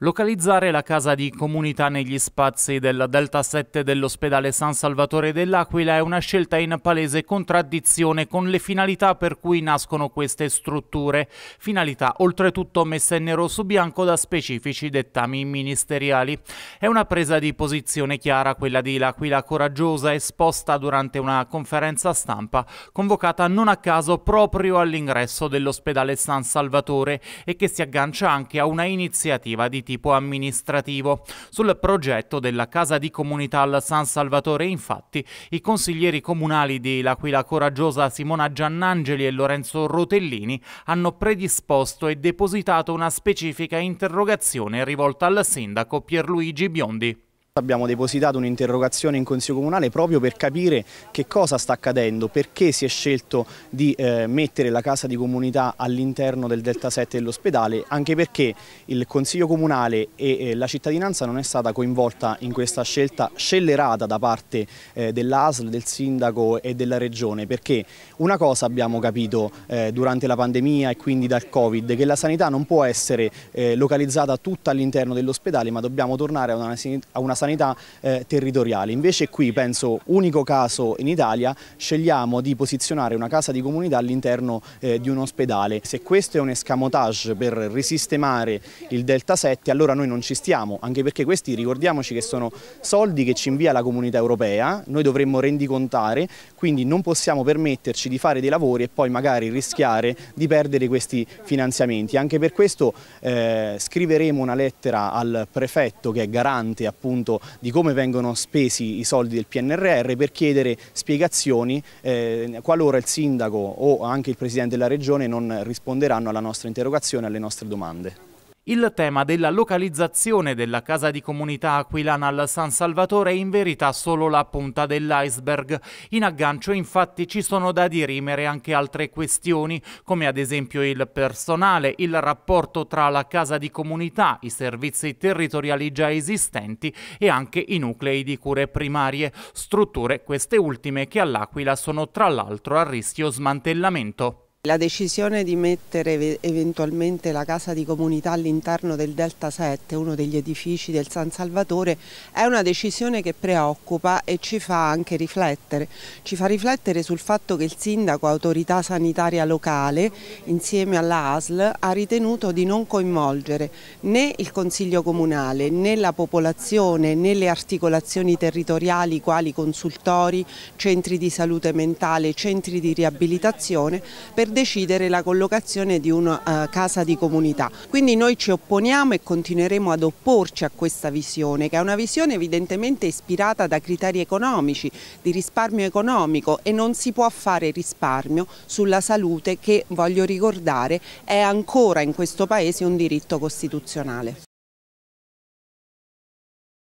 Localizzare la casa di comunità negli spazi del Delta 7 dell'ospedale San Salvatore dell'Aquila è una scelta in palese contraddizione con le finalità per cui nascono queste strutture, finalità oltretutto messe nero su bianco da specifici dettami ministeriali. È una presa di posizione chiara quella di L'Aquila Coraggiosa esposta durante una conferenza stampa convocata non a caso proprio all'ingresso dell'ospedale San Salvatore e che si aggancia anche a una iniziativa di tipo amministrativo. Sul progetto della Casa di Comunità al San Salvatore, infatti, i consiglieri comunali di L'Aquila Coraggiosa Simona Giannangeli e Lorenzo Rotellini hanno predisposto e depositato una specifica interrogazione rivolta al sindaco Pierluigi Biondi. Abbiamo depositato un'interrogazione in Consiglio Comunale proprio per capire che cosa sta accadendo, perché si è scelto di eh, mettere la casa di comunità all'interno del Delta 7 dell'ospedale, anche perché il Consiglio Comunale e eh, la cittadinanza non è stata coinvolta in questa scelta scellerata da parte eh, dell'ASL, del Sindaco e della Regione, perché una cosa abbiamo capito eh, durante la pandemia e quindi dal Covid, che la sanità non può essere eh, localizzata tutta all'interno dell'ospedale, ma dobbiamo tornare a una, a una sanità sanità eh, territoriale. Invece qui, penso, unico caso in Italia, scegliamo di posizionare una casa di comunità all'interno eh, di un ospedale. Se questo è un escamotage per risistemare il Delta 7, allora noi non ci stiamo, anche perché questi ricordiamoci che sono soldi che ci invia la comunità europea, noi dovremmo rendicontare, quindi non possiamo permetterci di fare dei lavori e poi magari rischiare di perdere questi finanziamenti. Anche per questo eh, scriveremo una lettera al prefetto che è garante appunto di come vengono spesi i soldi del PNRR per chiedere spiegazioni eh, qualora il sindaco o anche il presidente della regione non risponderanno alla nostra interrogazione e alle nostre domande. Il tema della localizzazione della casa di comunità aquilana al San Salvatore è in verità solo la punta dell'iceberg. In aggancio infatti ci sono da dirimere anche altre questioni, come ad esempio il personale, il rapporto tra la casa di comunità, i servizi territoriali già esistenti e anche i nuclei di cure primarie, strutture queste ultime che all'Aquila sono tra l'altro a rischio smantellamento. La decisione di mettere eventualmente la casa di comunità all'interno del Delta 7, uno degli edifici del San Salvatore, è una decisione che preoccupa e ci fa anche riflettere. Ci fa riflettere sul fatto che il sindaco, autorità sanitaria locale, insieme alla ASL, ha ritenuto di non coinvolgere né il Consiglio Comunale, né la popolazione, né le articolazioni territoriali quali consultori, centri di salute mentale, centri di riabilitazione, per decidere la collocazione di una eh, casa di comunità. Quindi noi ci opponiamo e continueremo ad opporci a questa visione, che è una visione evidentemente ispirata da criteri economici, di risparmio economico e non si può fare risparmio sulla salute che, voglio ricordare, è ancora in questo Paese un diritto costituzionale.